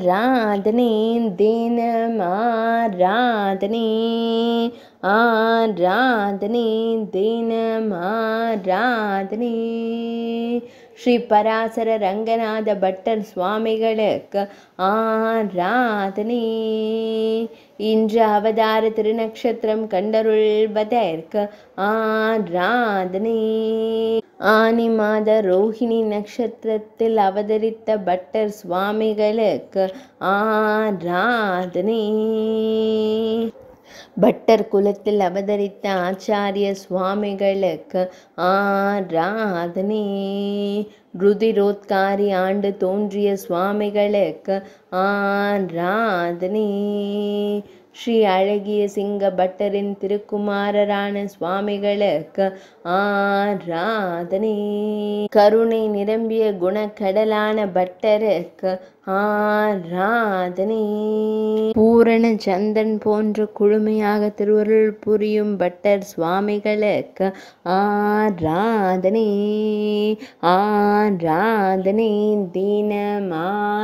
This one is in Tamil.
रानमा रान् रान् दीनमा राज्ञ श्री परासर रङ्गनाथ भट्ट स्वाम आन् இன்று அவதார திருநக்ஷத்திரம் கண்டருள் பதற்கு ஆராதனை ஆனி மாத ரோஹிணி நட்சத்திரத்தில் அவதரித்த பட்டர் சுவாமிகளுக்கு ஆராதனை பட்டர் குலத்தில் அவதரித்த ஆச்சாரிய சுவாமிகளுக்கு ஆராதனே ருதிரோத்காரி ஆண்டு தோன்றிய சுவாமிகளுக்கு ஆராதனே ஸ்ரீ அழகிய சிங்க பட்டரின் திருக்குமாரரான சுவாமிகளுக்கு ஆராதனை கருணை நிரம்பிய குணக்கடலான பட்டருக்கு ஆராதனை பூரண சந்தன் போன்ற குழுமையாக திருவருள் புரியும் பட்டர் சுவாமிகளுக்கு ஆராதனை ஆராதனை தினமா